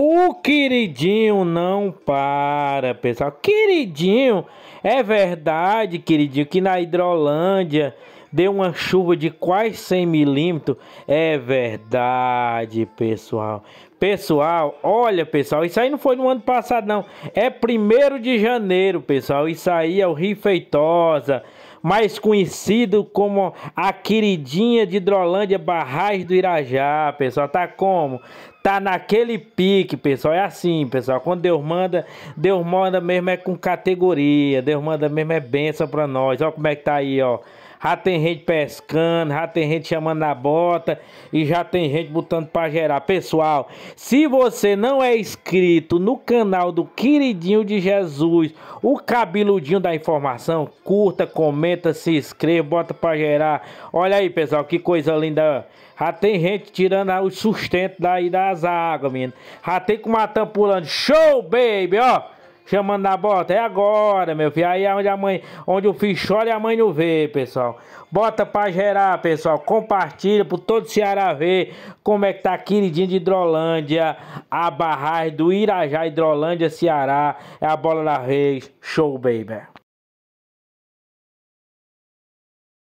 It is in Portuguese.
O queridinho não para, pessoal. Queridinho, é verdade, queridinho, que na Hidrolândia deu uma chuva de quase 100 milímetros. É verdade, pessoal. Pessoal, olha, pessoal, isso aí não foi no ano passado, não. É primeiro de janeiro, pessoal. Isso aí é o Feitosa mais conhecido como a queridinha de Hidrolândia Barragem do Irajá, pessoal. Tá como? Tá naquele pique, pessoal. É assim, pessoal. Quando Deus manda, Deus manda mesmo é com categoria. Deus manda mesmo é benção pra nós. olha como é que tá aí, ó já tem gente pescando, já tem gente chamando na bota e já tem gente botando para gerar. Pessoal, se você não é inscrito no canal do Queridinho de Jesus, o cabeludinho da informação, curta, comenta, se inscreva, bota para gerar. Olha aí, pessoal, que coisa linda. Já tem gente tirando o sustento daí das águas, menino. Já tem com o matão pulando. Show, baby, ó chamando na bota. É agora, meu filho. Aí é onde, a mãe, onde o filho chora e a mãe não vê, pessoal. Bota pra gerar, pessoal. Compartilha pro todo o Ceará ver como é que tá queridinho de Hidrolândia. A barragem do Irajá, Hidrolândia, Ceará. É a bola da vez. Show, baby.